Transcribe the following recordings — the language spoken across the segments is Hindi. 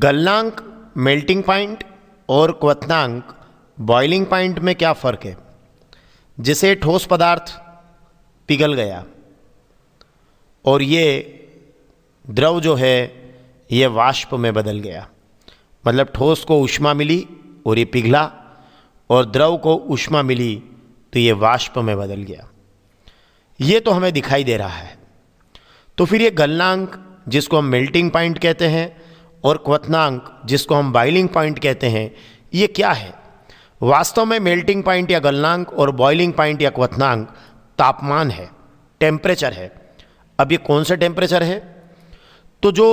गलनांक मेल्टिंग पॉइंट और क्वथनांक बॉइलिंग पॉइंट में क्या फ़र्क है जिसे ठोस पदार्थ पिघल गया और ये द्रव जो है ये वाष्प में बदल गया मतलब ठोस को उष्मा मिली और ये पिघला और द्रव को उष्मा मिली तो ये वाष्प में बदल गया ये तो हमें दिखाई दे रहा है तो फिर ये गलनांक जिसको हम मेल्टिंग पॉइंट कहते हैं और क्वथनांक जिसको हम बॉइलिंग पॉइंट कहते हैं ये क्या है वास्तव में मेल्टिंग पॉइंट या गलनांक और बॉइलिंग पॉइंट या क्वथनांक तापमान है टेम्परेचर है अब ये कौन सा टेम्परेचर है तो जो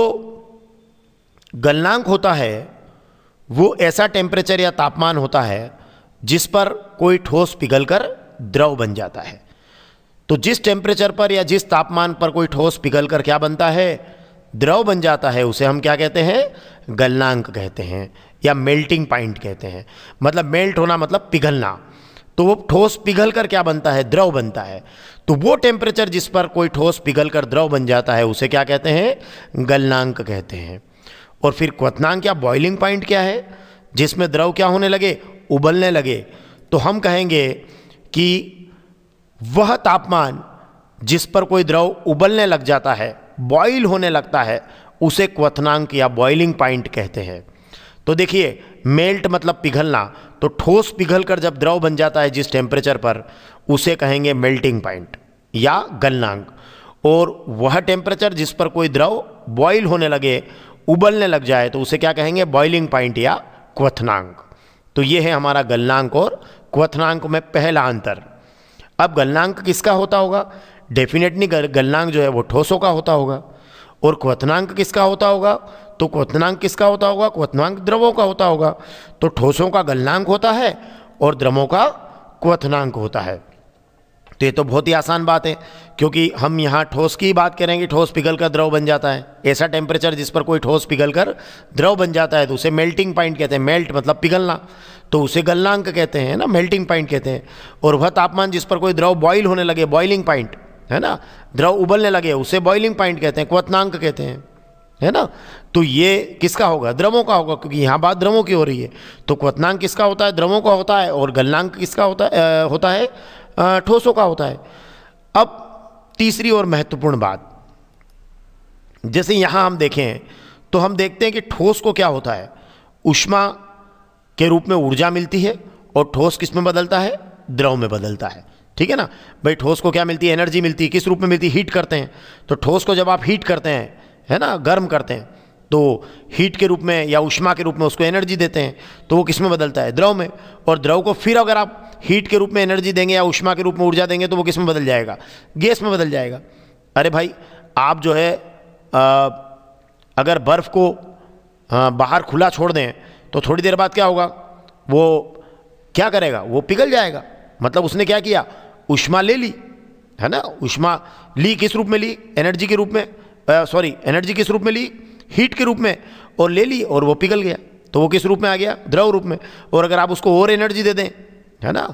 गलनांक होता है वो ऐसा टेम्परेचर या तापमान होता है जिस पर कोई ठोस पिघलकर द्रव बन जाता है तो जिस टेम्परेचर पर या जिस तापमान पर कोई ठोस पिघलकर क्या बनता है द्रव बन जाता है उसे हम क्या कहते हैं गलनांक कहते हैं या मेल्टिंग पॉइंट कहते हैं मतलब मेल्ट होना मतलब पिघलना तो वो ठोस पिघल कर क्या बनता है द्रव बनता है तो वो टेम्परेचर जिस पर कोई ठोस पिघल कर द्रव बन जाता है उसे क्या कहते हैं गलनांक कहते हैं और फिर क्वनांक या बॉइलिंग पॉइंट क्या है जिसमें द्रव क्या होने लगे उबलने लगे तो हम कहेंगे कि वह तापमान जिस पर कोई द्रव उबलने लग जाता है बॉईल होने लगता है उसे क्वथनांक या बॉइलिंग पॉइंट कहते हैं तो देखिए मेल्ट मतलब पिघलना तो ठोस पिघल कर जब द्रव बन जाता है जिस टेम्परेचर पर उसे कहेंगे मेल्टिंग पॉइंट या गलनांक और वह टेम्परेचर जिस पर कोई द्रव बॉइल होने लगे उबलने लग जाए तो उसे क्या कहेंगे बॉइलिंग पॉइंट या क्वथनांक तो ये है हमारा गलनांक और क्वथनांक में पहला अंतर अब गलनांक किसका होता होगा डेफिनेटली गलनांक जो है वो ठोसों का होता होगा और क्वथनांक किसका होता होगा तो क्वथनांक किसका होता होगा क्वथनांक द्रवों का होता होगा तो ठोसों का गलनांक होता है और द्रवों का क्वथनांक होता है तो ये तो बहुत ही आसान बात है क्योंकि हम यहाँ ठोस की बात करेंगे ठोस पिघल कर द्रव बन जाता है ऐसा टेम्परेचर जिस पर कोई ठोस पिघल कर द्रव बन जाता है तो उसे मेल्टिंग पॉइंट कहते हैं मेल्ट मतलब पिघलना तो उसे गलनांक कहते हैं ना मेल्टिंग पॉइंट कहते हैं और वह तापमान जिस पर कोई द्रव बॉयल होने लगे बॉइलिंग पॉइंट है ना द्रव उबलने लगे उसे बॉइलिंग पॉइंट कहते हैं क्वतनांक कहते हैं है ना तो ये किसका होगा द्रवों का होगा क्योंकि यहाँ बात द्रवों की हो रही है तो क्वतनांक किसका होता है द्रवों का होता है और गलनांक किसका होता है होता है ठोसों का होता है अब तीसरी और महत्वपूर्ण बात जैसे यहाँ हम देखें तो हम देखते हैं कि ठोस को क्या होता है उष्मा के रूप में ऊर्जा मिलती है और ठोस किस में बदलता है द्रव में बदलता है ठीक है ना भाई ठोस को क्या मिलती है एनर्जी मिलती है किस रूप में मिलती है हीट करते हैं तो ठोस को जब आप हीट करते हैं है ना गर्म करते हैं तो हीट के रूप में या उष्मा के रूप में उसको एनर्जी देते हैं तो वो किस में बदलता है द्रव में और द्रव को फिर अगर आप हीट के रूप में एनर्जी देंगे या उष्मा के रूप में ऊर्जा देंगे तो वो किस में बदल जाएगा गैस में बदल जाएगा अरे भाई आप जो है आ, अगर बर्फ़ को आ, बाहर खुला छोड़ दें तो थोड़ी देर बाद क्या होगा वो क्या करेगा वो पिघल जाएगा मतलब उसने क्या किया उष्मा ले ली है ना उष्मा ली किस रूप में ली एनर्जी के रूप में सॉरी एनर्जी किस रूप में ली हीट के रूप में और ले ली और वो पिघल गया तो वो किस रूप में आ गया द्रव रूप में और अगर आप उसको और एनर्जी दे दें है ना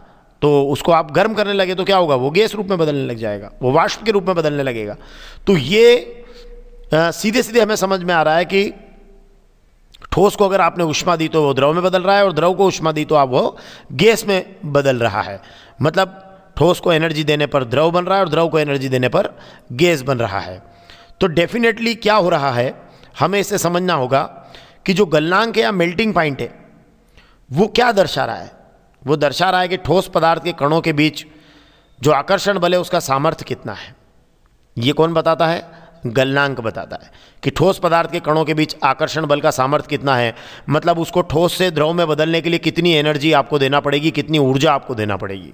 तो उसको आप गर्म करने लगे तो क्या होगा वो गैस रूप में बदलने लग जाएगा वो वाष्प के रूप में बदलने लगेगा तो ये आ, सीधे सीधे हमें समझ में आ रहा है कि ठोस को अगर आपने उष्मा दी तो वो द्रव में बदल रहा है और द्रव को उष्मा दी तो आप वो गैस में बदल रहा है मतलब ठोस तो को एनर्जी देने पर द्रव बन रहा है और द्रव को एनर्जी देने पर गैस बन रहा है तो डेफिनेटली क्या हो रहा है हमें इसे समझना होगा कि जो गलनांक या मेल्टिंग पॉइंट है वो क्या दर्शा रहा है वो दर्शा रहा है कि ठोस पदार्थ के कणों के बीच जो आकर्षण बल है उसका सामर्थ्य कितना है ये कौन बताता है गलनांक बताता है कि ठोस पदार्थ के कणों के बीच आकर्षण बल का सामर्थ्य कितना है मतलब उसको ठोस से द्रव में बदलने के लिए कितनी एनर्जी आपको देना पड़ेगी कितनी ऊर्जा आपको देना पड़ेगी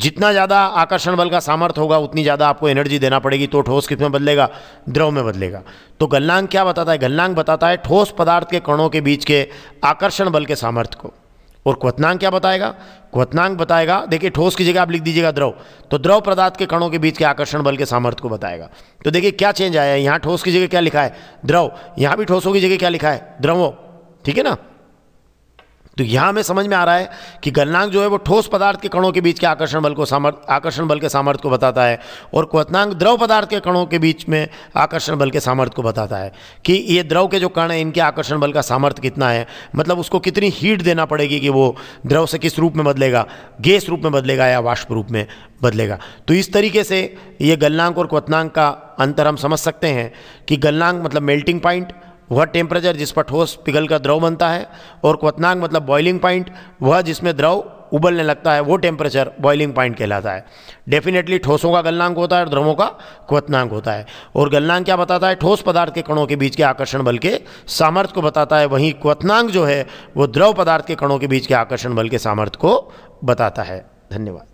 जितना ज़्यादा आकर्षण बल का सामर्थ्य होगा उतनी ज़्यादा आपको एनर्जी देना पड़ेगी तो ठोस किस में बदलेगा द्रव में बदलेगा तो गलनांग क्या बताता है गलनांग बताता है ठोस पदार्थ के कणों के बीच के आकर्षण बल के सामर्थ्य को और क्वतनांग क्या बताएगा क्वतनांग बताएगा देखिए ठोस की जगह आप लिख दीजिएगा द्रव तो द्रव पदार्थ के कणों के बीच के आकर्षण बल के सामर्थ्य को बताएगा तो देखिए क्या चेंज आया है यहाँ ठोस की जगह क्या लिखा है द्रव यहाँ भी ठोसों की जगह क्या लिखा है द्रवों ठीक है ना तो यहाँ हमें समझ में आ रहा है कि गलनांक जो है वो ठोस पदार्थ के कणों के बीच के आकर्षण बल को सामर्थ आकर्षण बल के सामर्थ्य को बताता है और क्वनांक द्रव पदार्थ के कणों के बीच में आकर्षण बल के सामर्थ्य को बताता है कि ये द्रव के जो कण हैं इनके आकर्षण बल का सामर्थ्य कितना है मतलब उसको कितनी हीट देना पड़ेगी कि वो द्रव से किस रूप में बदलेगा गैस रूप में बदलेगा या वाष्प रूप में बदलेगा तो इस तरीके से ये गलनांक और क्वनांक का अंतर हम समझ सकते हैं कि गलनांक मतलब मेल्टिंग पॉइंट वह टेम्परेचर जिस पर ठोस पिघल का द्रव बनता है और क्वतनांग मतलब बॉइलिंग पॉइंट वह जिसमें द्रव उबलने लगता है वो टेम्परेचर बॉइलिंग पॉइंट कहलाता है डेफिनेटली ठोसों का गलनांक होता है और द्रवों का क्वतनांक होता है और गलनांक क्या बताता है ठोस पदार्थ के कणों के बीच के आकर्षण बल के सामर्थ्य को बताता है वहीं क्वतनांक जो है वो द्रव पदार्थ के कणों के बीच के आकर्षण बल के सामर्थ्य को बताता है धन्यवाद